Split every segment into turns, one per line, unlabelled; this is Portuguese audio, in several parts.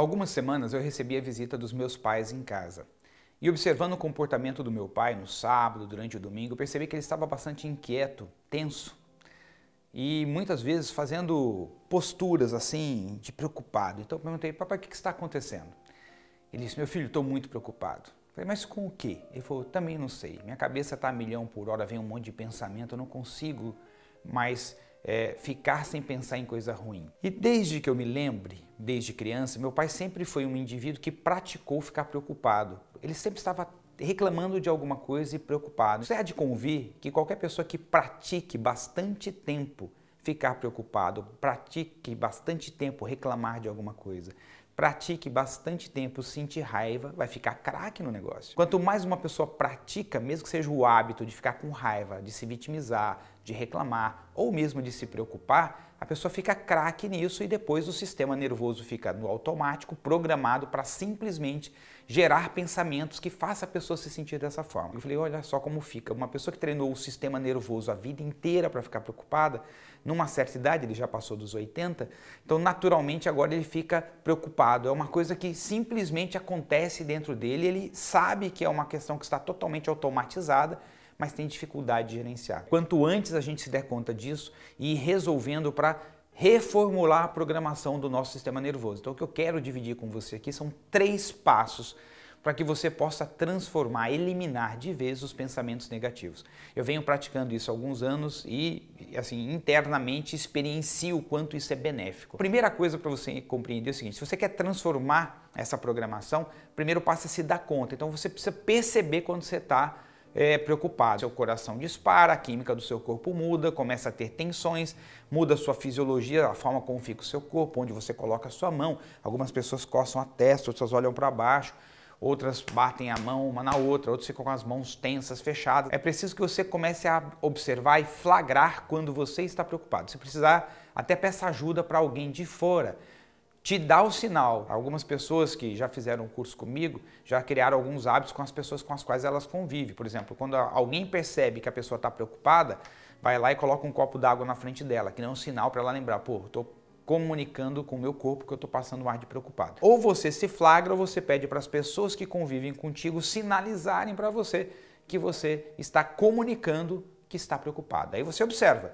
algumas semanas eu recebi a visita dos meus pais em casa. E observando o comportamento do meu pai no sábado, durante o domingo, percebi que ele estava bastante inquieto, tenso e muitas vezes fazendo posturas assim de preocupado. Então eu perguntei: "Papai, o que está acontecendo?" Ele disse: "Meu filho, estou muito preocupado." Eu falei: "Mas com o quê?" Ele falou: "Também não sei. Minha cabeça está a milhão por hora, vem um monte de pensamento, eu não consigo mais é, ficar sem pensar em coisa ruim. E desde que eu me lembre, desde criança, meu pai sempre foi um indivíduo que praticou ficar preocupado. Ele sempre estava reclamando de alguma coisa e preocupado. Isso é de convir que qualquer pessoa que pratique bastante tempo ficar preocupado, pratique bastante tempo reclamar de alguma coisa, pratique bastante tempo sentir raiva, vai ficar craque no negócio. Quanto mais uma pessoa pratica, mesmo que seja o hábito de ficar com raiva, de se vitimizar, de reclamar ou mesmo de se preocupar, a pessoa fica craque nisso e depois o sistema nervoso fica no automático, programado para simplesmente gerar pensamentos que faça a pessoa se sentir dessa forma. Eu falei, olha só como fica. Uma pessoa que treinou o sistema nervoso a vida inteira para ficar preocupada, numa certa idade, ele já passou dos 80, então naturalmente agora ele fica preocupado. É uma coisa que simplesmente acontece dentro dele, ele sabe que é uma questão que está totalmente automatizada mas tem dificuldade de gerenciar. Quanto antes a gente se der conta disso e ir resolvendo para reformular a programação do nosso sistema nervoso. Então, o que eu quero dividir com você aqui são três passos para que você possa transformar, eliminar de vez os pensamentos negativos. Eu venho praticando isso há alguns anos e, assim, internamente experiencio o quanto isso é benéfico. Primeira coisa para você compreender é o seguinte: se você quer transformar essa programação, primeiro passo é se dar conta. Então, você precisa perceber quando você está é, preocupado. Seu coração dispara, a química do seu corpo muda, começa a ter tensões, muda a sua fisiologia, a forma como fica o seu corpo, onde você coloca a sua mão. Algumas pessoas coçam a testa, outras olham para baixo outras batem a mão uma na outra, outras ficam com as mãos tensas, fechadas. É preciso que você comece a observar e flagrar quando você está preocupado. Se precisar, até peça ajuda para alguém de fora te dá o sinal. Algumas pessoas que já fizeram um curso comigo já criaram alguns hábitos com as pessoas com as quais elas convivem. Por exemplo, quando alguém percebe que a pessoa está preocupada, vai lá e coloca um copo d'água na frente dela, que não é um sinal para ela lembrar, pô, estou comunicando com o meu corpo que eu estou passando um ar de preocupado. Ou você se flagra ou você pede para as pessoas que convivem contigo sinalizarem para você que você está comunicando que está preocupado. Aí você observa,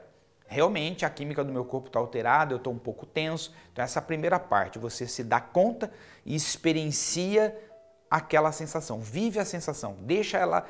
realmente a química do meu corpo está alterada, eu estou um pouco tenso. Então, essa primeira parte, você se dá conta e experiencia aquela sensação, vive a sensação, deixa ela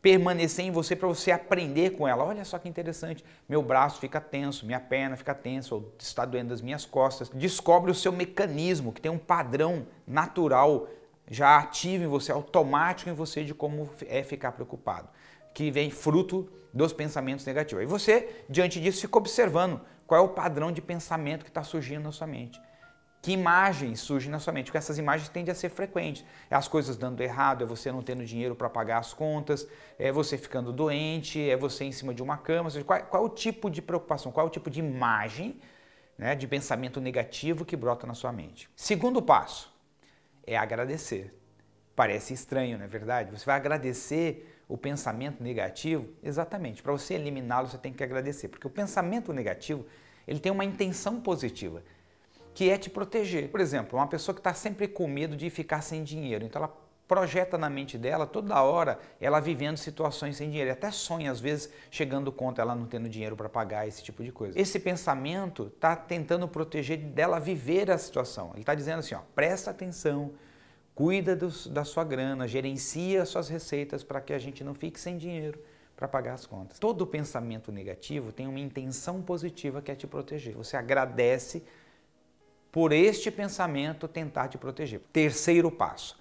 permanecer em você para você aprender com ela. Olha só que interessante, meu braço fica tenso, minha perna fica tensa, ou está doendo as minhas costas. Descobre o seu mecanismo, que tem um padrão natural já ativo em você, automático em você de como é ficar preocupado que vem fruto dos pensamentos negativos. E você, diante disso, fica observando qual é o padrão de pensamento que está surgindo na sua mente. Que imagens surgem na sua mente? Porque essas imagens tendem a ser frequentes. É as coisas dando errado, é você não tendo dinheiro para pagar as contas, é você ficando doente, é você em cima de uma cama. Ou seja, qual, qual é o tipo de preocupação, qual é o tipo de imagem, né, de pensamento negativo que brota na sua mente? Segundo passo é agradecer. Parece estranho, não é verdade? Você vai agradecer o pensamento negativo, exatamente, para você eliminá-lo você tem que agradecer, porque o pensamento negativo ele tem uma intenção positiva, que é te proteger. Por exemplo, uma pessoa que está sempre com medo de ficar sem dinheiro, então ela projeta na mente dela toda hora ela vivendo situações sem dinheiro, até sonha às vezes chegando conta ela não tendo dinheiro para pagar esse tipo de coisa. Esse pensamento está tentando proteger dela viver a situação. Ele está dizendo assim, ó, presta atenção cuida da sua grana, gerencia suas receitas para que a gente não fique sem dinheiro para pagar as contas. Todo pensamento negativo tem uma intenção positiva que é te proteger. Você agradece por este pensamento tentar te proteger. Terceiro passo,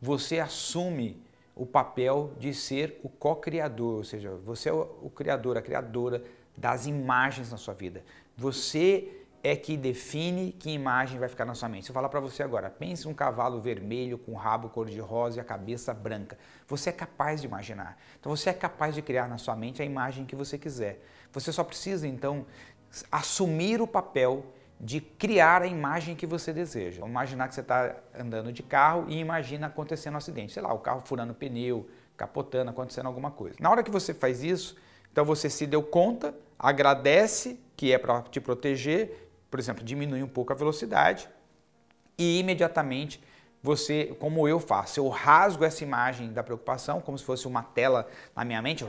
você assume o papel de ser o co-criador, ou seja, você é o criador, a criadora das imagens na sua vida. Você é que define que imagem vai ficar na sua mente. Se eu falar para você agora, pense um cavalo vermelho com rabo cor-de-rosa e a cabeça branca. Você é capaz de imaginar. Então você é capaz de criar na sua mente a imagem que você quiser. Você só precisa então assumir o papel de criar a imagem que você deseja. Imaginar que você está andando de carro e imagina acontecendo um acidente. Sei lá, o carro furando pneu, capotando, acontecendo alguma coisa. Na hora que você faz isso, então você se deu conta, agradece que é para te proteger por exemplo, diminui um pouco a velocidade e imediatamente você, como eu faço, eu rasgo essa imagem da preocupação como se fosse uma tela na minha mente,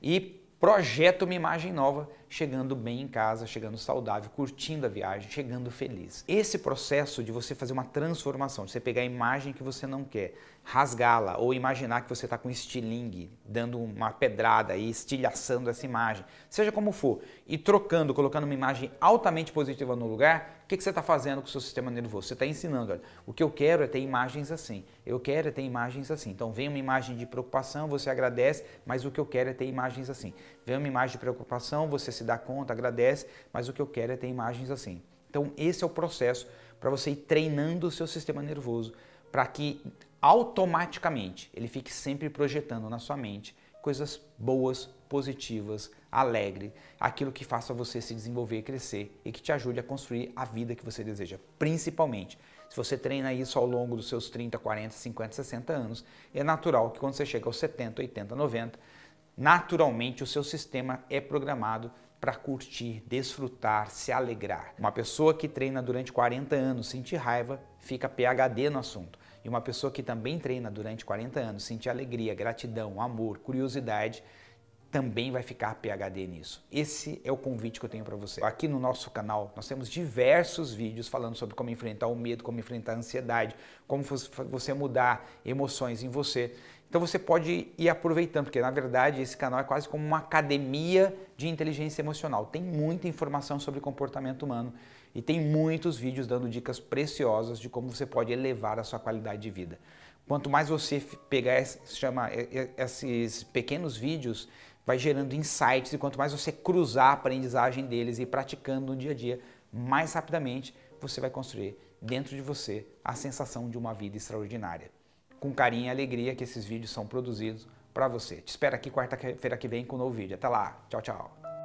e projeto uma imagem nova chegando bem em casa, chegando saudável, curtindo a viagem, chegando feliz. Esse processo de você fazer uma transformação, de você pegar a imagem que você não quer, rasgá-la ou imaginar que você está com estilingue, dando uma pedrada e estilhaçando essa imagem, seja como for, e trocando, colocando uma imagem altamente positiva no lugar, que, que você está fazendo com o seu sistema nervoso? Você está ensinando, olha, o que eu quero é ter imagens assim, eu quero é ter imagens assim. Então vem uma imagem de preocupação, você agradece, mas o que eu quero é ter imagens assim. Vem uma imagem de preocupação, você se dá conta, agradece, mas o que eu quero é ter imagens assim. Então esse é o processo para você ir treinando o seu sistema nervoso para que automaticamente ele fique sempre projetando na sua mente coisas boas, positivas, alegre, aquilo que faça você se desenvolver, crescer e que te ajude a construir a vida que você deseja, principalmente. Se você treina isso ao longo dos seus 30, 40, 50, 60 anos, é natural que quando você chega aos 70, 80, 90, naturalmente o seu sistema é programado para curtir, desfrutar, se alegrar. Uma pessoa que treina durante 40 anos, sentir raiva, fica PhD no assunto. E uma pessoa que também treina durante 40 anos, sentir alegria, gratidão, amor, curiosidade, também vai ficar PHD nisso. Esse é o convite que eu tenho para você. Aqui no nosso canal nós temos diversos vídeos falando sobre como enfrentar o medo, como enfrentar a ansiedade, como você mudar emoções em você. Então você pode ir aproveitando, porque na verdade esse canal é quase como uma academia de inteligência emocional. Tem muita informação sobre comportamento humano e tem muitos vídeos dando dicas preciosas de como você pode elevar a sua qualidade de vida. Quanto mais você pegar esse, chama, esses pequenos vídeos vai gerando insights e quanto mais você cruzar a aprendizagem deles e praticando no dia a dia, mais rapidamente você vai construir dentro de você a sensação de uma vida extraordinária. Com carinho e alegria que esses vídeos são produzidos para você. Te espero aqui quarta-feira que vem com um novo vídeo. Até lá. Tchau, tchau.